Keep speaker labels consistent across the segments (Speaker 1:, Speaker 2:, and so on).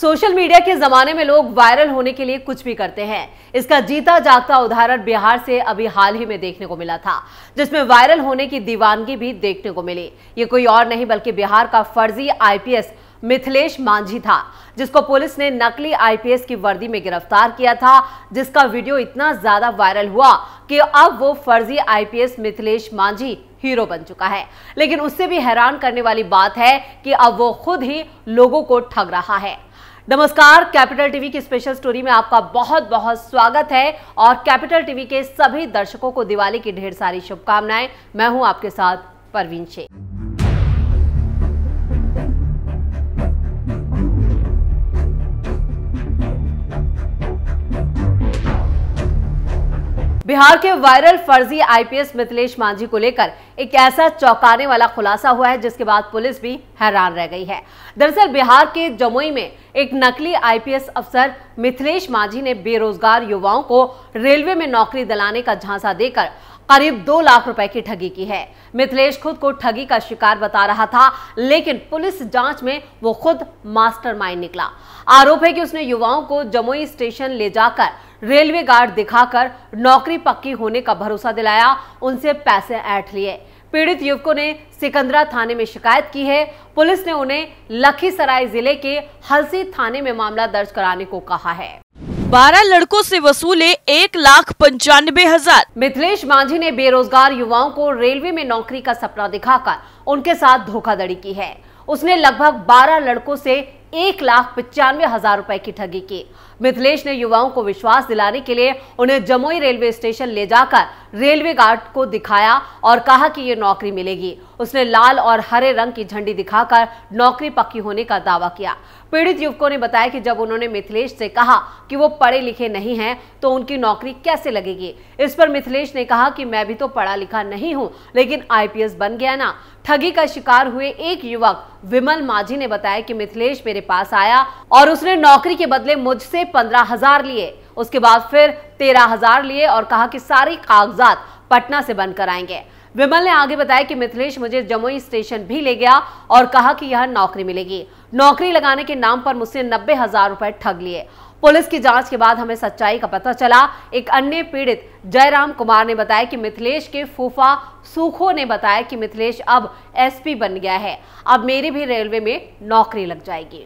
Speaker 1: social media के जमाने में लोग वायरल होने के लिए कुछ भी करते हैं इसका जीता जागता उदाहरण बिहार से अभी हाल ही में देखने को मिला था जिसमें वायरल होने की दीवानगी भी देखने को मिली ये कोई और नहीं बल्कि बिहार का फर्जी आईपीएस मिथिलेश मांझी था जिसको पुलिस ने नकली आईपीएस की वर्दी में गिरफ्तार किया था जिसका वीडियो इतना ज्यादा वायरल हुआ कि अब वो फर्जी आईपीएस मिथिलेश मांझी हीरो बन चुका है लेकिन उससे भी हैरान करने वाली बात है कि अब वो खुद ही लोगों को ठग रहा है नमस्कार कैपिटल टीवी की स्पेशल स्टोरी में आपका बहुत बहुत स्वागत है और कैपिटल टीवी के सभी दर्शकों को दिवाली की ढेर सारी शुभकामनाएं मैं हूं आपके साथ परवीन शेख बिहार के वायरल फर्जी आईपीएस मिथिलेश मांझी को लेकर एक ऐसा चौंकाने वाला खुलासा हुआ है जिसके बाद पुलिस भी हैरान रह गई है दरअसल बिहार के जमुई में एक नकली आईपीएस अफसर मिथिलेश मांझी ने बेरोजगार युवाओं को रेलवे में नौकरी दिलाने का झांसा देकर करीब दो लाख रुपए की ठगी की है मिथिलेश खुद को ठगी का शिकार बता रहा था लेकिन पुलिस जांच में वो खुद मास्टरमाइंड निकला आरोप है कि उसने युवाओं को जमुई स्टेशन ले जाकर रेलवे गार्ड दिखाकर नौकरी पक्की होने का भरोसा दिलाया उनसे पैसे ऐठ लिए पीड़ित युवकों ने सिकंदरा थाने में शिकायत की है पुलिस ने उन्हें लखीसराय जिले के हलसी थाने में मामला दर्ज कराने को कहा है बारह लड़कों से वसूले एक लाख पंचानबे हजार मिथिलेश मांझी ने बेरोजगार युवाओं को रेलवे में नौकरी का सपना दिखाकर उनके साथ धोखाधड़ी की है उसने लगभग 12 लड़कों से एक लाख पचानवे हजार रुपए की ठगी की मिथिलेश ने युवाओं को विश्वास दिलाने के लिए उन्हें जमुई रेलवे स्टेशन ले जाकर रेलवे गार्ड को दिखाया और कहा कि ये नौकरी मिलेगी उसने लाल और हरे रंग की झंडी दिखाकर नौकरी पक्की होने का दावा किया पीड़ित युवकों ने बताया कि जब उन्होंने मिथिलेश से कहा कि वो पढ़े लिखे नहीं हैं तो उनकी नौकरी कैसे लगेगी इस पर मिथिलेश ने कहा कि मैं भी तो पढ़ा लिखा नहीं हूँ लेकिन आईपीएस बन गया ना ठगी का शिकार हुए एक युवक विमल माझी ने बताया कि मिथिलेश मेरे पास आया और उसने नौकरी के बदले मुझसे पंद्रह हजार लिए उसके बाद फिर तेरह हजार लिए और कहा कि सारी कागजात पटना से बनकर आएंगे विमल ने आगे बताया कि मिथिलेश मुझे जमुई स्टेशन भी ले गया और कहा कि यह नौकरी मिलेगी नौकरी लगाने के नाम पर मुझसे नब्बे हजार रुपए ठग लिए पुलिस की जांच के बाद हमें सच्चाई का पता चला एक अन्य पीड़ित जयराम कुमार ने बताया कि मिथिलेश के फूफा सुखो ने बताया कि मिथिलेश अब एसपी बन गया है अब मेरी भी रेलवे में नौकरी लग जाएगी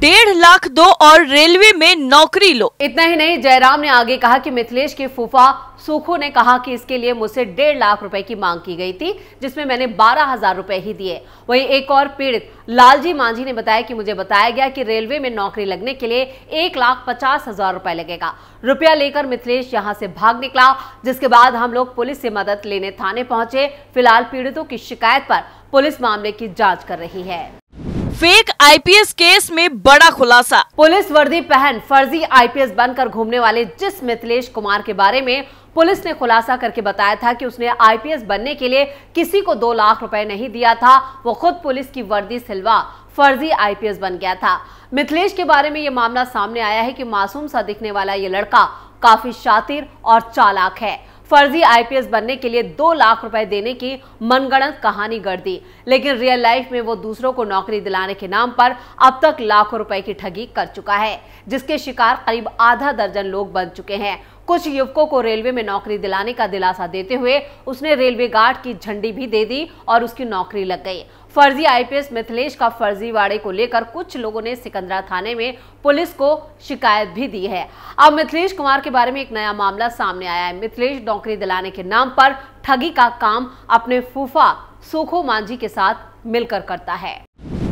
Speaker 1: डेढ़ लाख दो और रेलवे में नौकरी लो इतना ही नहीं जयराम ने आगे कहा कि मिथिलेश के फूफा सुखो ने कहा कि इसके लिए मुझसे डेढ़ लाख रुपए की मांग की गई थी जिसमें मैंने बारह हजार रुपए ही दिए वहीं एक और पीड़ित लालजी मांझी ने बताया कि मुझे बताया गया कि रेलवे में नौकरी लगने के लिए एक लाख पचास हजार रुपए लगेगा रुपया लेकर मिथिलेश यहाँ से भाग निकला जिसके बाद हम लोग पुलिस से मदद लेने थाने पहुंचे फिलहाल पीड़ितों की शिकायत पर पुलिस मामले की जांच कर रही है फेक आईपीएस केस में बड़ा खुलासा पुलिस वर्दी पहन फर्जी आईपीएस बनकर घूमने वाले जिस मिथिलेश कुमार के बारे में पुलिस ने खुलासा करके बताया था कि उसने आईपीएस बनने के लिए किसी को दो लाख रुपए नहीं दिया था वो खुद पुलिस की वर्दी सिलवा फर्जी आईपीएस बन गया था मिथिलेश के बारे में ये मामला सामने आया है कि मासूम सा दिखने वाला ये लड़का काफी शातिर और चालाक है फर्जी आईपीएस बनने के लिए दो लाख रुपए देने की मनगणत कहानी गढ़ दी लेकिन रियल लाइफ में वो दूसरों को नौकरी दिलाने के नाम पर अब तक लाखों रुपए की ठगी कर चुका है जिसके शिकार करीब आधा दर्जन लोग बन चुके हैं कुछ युवकों को रेलवे में नौकरी दिलाने का दिलासा देते हुए उसने रेलवे गार्ड की झंडी भी दे दी और उसकी नौकरी लग गई फर्जी आईपीएस मिथिलेश का फर्जीवाड़े को लेकर कुछ लोगों ने सिकंदरा थाने में पुलिस को शिकायत भी दी है अब मिथिलेश कुमार के बारे में एक नया मामला सामने आया है मिथिलेश नौकरी दिलाने के नाम पर ठगी का काम अपने फूफा सुखो मांझी के साथ मिलकर करता है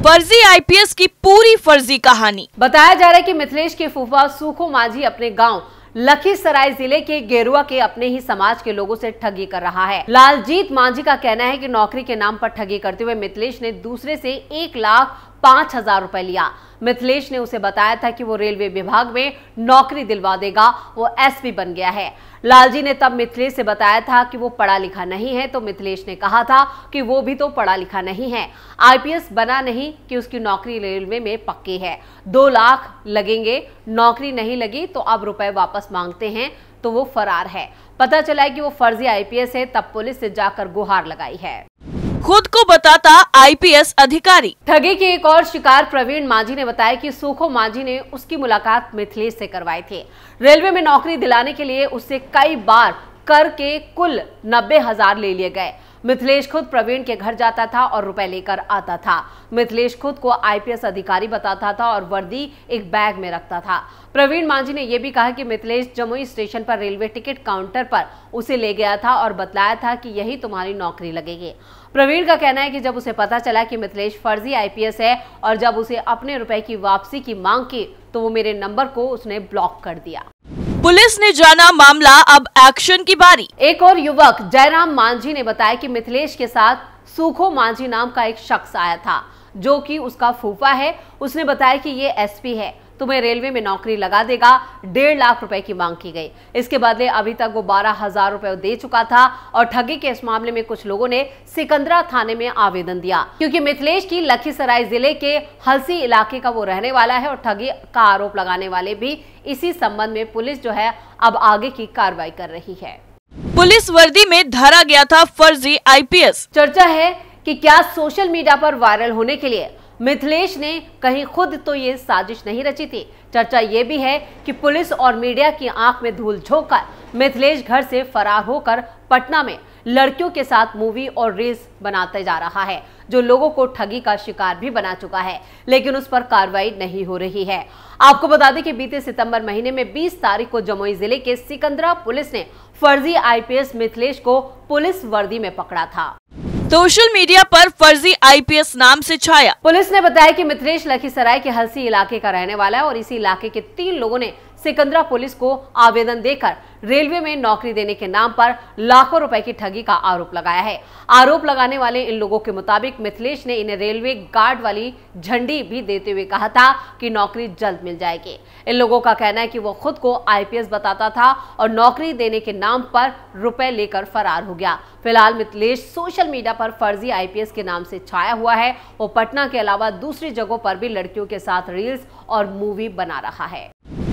Speaker 1: फर्जी आईपीएस की पूरी फर्जी कहानी बताया जा रहा है कि मिथिलेश के फूफा सुखो मांझी अपने गांव लखीसराय जिले के गेरुआ के अपने ही समाज के लोगों से ठगी कर रहा है लालजीत मांझी का कहना है कि नौकरी के नाम पर ठगी करते हुए मिथिलेश ने दूसरे से एक लाख पांच हजार रुपए लिया मिथिलेश ने उसे बताया था कि वो रेलवे विभाग में नौकरी दिलवा देगा वो एसपी बन गया है लालजी ने तब मिथिलेश से बताया था कि वो पढ़ा लिखा नहीं है तो मिथिलेश ने कहा था कि वो भी तो पढ़ा लिखा नहीं है आईपीएस बना नहीं कि उसकी नौकरी रेलवे में पक्की है दो लाख लगेंगे नौकरी नहीं लगी तो अब रुपए वापस मांगते हैं तो वो फरार है पता चला है कि वो फर्जी आईपीएस है तब पुलिस से जाकर गुहार लगाई है खुद को बताता आईपीएस अधिकारी ठगी के एक और शिकार प्रवीण मांझी ने बताया कि सुखो मांझी ने उसकी मुलाकात मिथिलेश से करवाई थी रेलवे में नौकरी दिलाने के लिए उससे कई बार कर के कुल नब्बे हजार ले लिए गए मिथिलेश खुद प्रवीण के घर जाता था और रुपए लेकर आता था मिथिलेश खुद को आईपीएस अधिकारी बताता था और वर्दी एक बैग में रखता था प्रवीण मांझी ने यह भी कहा कि मिथिलेश जमुई स्टेशन पर रेलवे टिकट काउंटर पर उसे ले गया था और बताया था कि यही तुम्हारी नौकरी लगेगी प्रवीण का कहना है कि जब उसे पता चला कि मिथिलेश फर्जी आईपीएस है और जब उसे अपने रुपए की वापसी की मांग की तो वो मेरे नंबर को उसने ब्लॉक कर दिया पुलिस ने जाना मामला अब एक्शन की बारी एक और युवक जयराम मांझी ने बताया कि मिथिलेश के साथ सुखो मांझी नाम का एक शख्स आया था जो कि उसका फूफा है उसने बताया कि ये एसपी है तुम्हें रेलवे में नौकरी लगा देगा डेढ़ लाख रुपए की मांग की गई इसके बदले अभी तक वो बारह हजार रुपए दे चुका था और ठगी के इस मामले में कुछ लोगों ने सिकंदरा थाने में आवेदन दिया क्योंकि मिथिलेश की लखीसराय जिले के हलसी इलाके का वो रहने वाला है और ठगी का आरोप लगाने वाले भी इसी संबंध में पुलिस जो है अब आगे की कार्रवाई कर रही है पुलिस वर्दी में धरा गया था फर्जी आईपीएस चर्चा है कि क्या सोशल मीडिया पर वायरल होने के लिए मिथिलेश ने कहीं खुद तो ये साजिश नहीं रची थी चर्चा ये भी है कि पुलिस और मीडिया की आंख में धूल झोंककर मिथिलेश घर से फरार होकर पटना में लड़कियों के साथ मूवी और रील्स बनाते जा रहा है जो लोगों को ठगी का शिकार भी बना चुका है लेकिन उस पर कार्रवाई नहीं हो रही है आपको बता दें कि बीते सितंबर महीने में 20 तारीख को जमुई जिले के सिकंदरा पुलिस ने फर्जी आईपीएस मिथिलेश को पुलिस वर्दी में पकड़ा था सोशल मीडिया पर फर्जी आईपीएस नाम से छाया पुलिस ने बताया कि मित्रेश लखीसराय के हलसी इलाके का रहने वाला है और इसी इलाके के तीन लोगों ने सिकंदरा पुलिस को आवेदन देकर रेलवे में नौकरी देने के नाम पर लाखों रुपए की ठगी का आरोप लगाया है आरोप लगाने वाले इन लोगों के मुताबिक मिथिलेश ने इन्हें रेलवे गार्ड वाली झंडी भी देते हुए कहा था कि नौकरी जल्द मिल जाएगी इन लोगों का कहना है कि वो खुद को आईपीएस बताता था और नौकरी देने के नाम पर रुपए लेकर फरार हो गया फिलहाल मिथिलेश सोशल मीडिया पर फर्जी आईपीएस के नाम से छाया हुआ है वो पटना के अलावा दूसरी जगहों पर भी लड़कियों के साथ रील्स और मूवी बना रहा है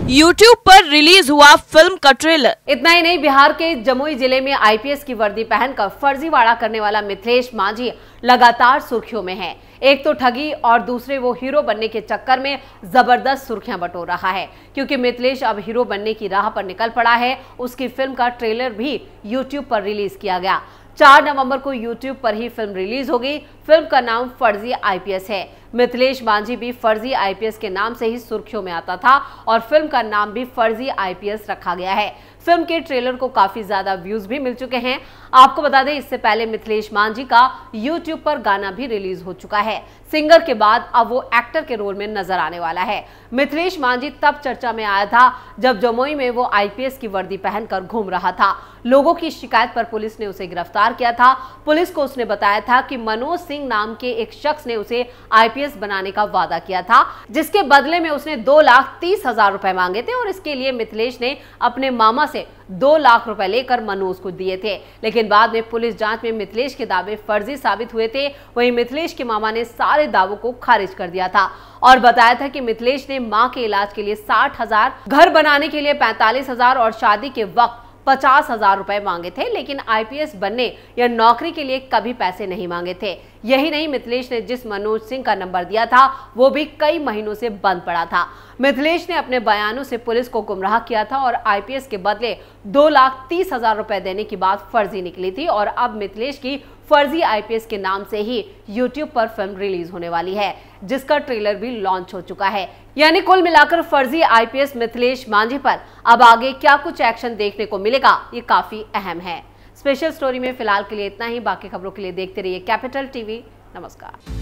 Speaker 1: यूट्यूब पर रिलीज हुआ फिल्म का ट्रेलर इतना ही नहीं बिहार के जमुई जिले में आईपीएस की वर्दी पहनकर फर्जीवाड़ा करने वाला मिथिलेश मांझी लगातार सुर्खियों में है एक तो ठगी और दूसरे वो हीरो बनने के चक्कर में जबरदस्त सुर्खियां बटोर रहा है क्योंकि मिथिलेश अब हीरो बनने की राह पर निकल पड़ा है उसकी फिल्म का ट्रेलर भी यूट्यूब पर रिलीज किया गया चार नवंबर को यूट्यूब पर ही फिल्म रिलीज होगी फिल्म का नाम फर्जी आईपीएस है मिथिलेश मांझी भी फर्जी आईपीएस के नाम से ही सुर्खियों में आता था और फिल्म का नाम भी फर्जी आईपीएस रखा गया है फिल्म के ट्रेलर को काफी ज्यादा व्यूज भी मिल चुके हैं आपको बता दें इससे पहले मिथिलेश मांझी का यूट्यूब पर गाना भी रिलीज हो चुका है सिंगर के बाद अब वो एक्टर के रोल में नजर आने वाला है मिथिलेश मांझी तब चर्चा में आया था जब जमुई में वो आईपीएस की वर्दी पहनकर घूम रहा था लोगों की शिकायत पर पुलिस ने उसे गिरफ्तार किया था पुलिस को उसने बताया था कि मनोज सिंह नाम के एक शख्स ने उसे आईपीएस आईपीएस बनाने का वादा किया था जिसके बदले में उसने दो लाख तीस हजार रुपए मांगे थे और इसके लिए मिथिलेश ने अपने मामा से दो लाख रुपए लेकर मनोज को दिए थे लेकिन बाद में पुलिस जांच में मिथिलेश के दावे फर्जी साबित हुए थे वहीं मिथिलेश के मामा ने सारे दावों को खारिज कर दिया था और बताया था कि मिथिलेश ने मां के इलाज के लिए साठ हजार घर बनाने के लिए पैंतालीस हजार और शादी के वक्त पचास हजार रुपए मांगे थे लेकिन आईपीएस बनने या नौकरी के लिए कभी पैसे नहीं मांगे थे यही नहीं मिथिलेश ने जिस मनोज सिंह का नंबर दिया था वो भी कई महीनों से बंद पड़ा था मिथिलेश ने अपने बयानों से पुलिस को गुमराह किया था और आईपीएस के बदले दो लाख तीस हजार रुपए देने की बात फर्जी निकली थी और अब मिथिलेश की फर्जी आईपीएस के नाम से ही यूट्यूब पर फिल्म रिलीज होने वाली है जिसका ट्रेलर भी लॉन्च हो चुका है यानी कुल मिलाकर फर्जी आईपीएस मिथिलेश मांझी पर अब आगे क्या कुछ एक्शन देखने को मिलेगा ये काफी अहम है स्पेशल स्टोरी में फिलहाल के लिए इतना ही बाकी खबरों के लिए देखते रहिए कैपिटल टीवी नमस्कार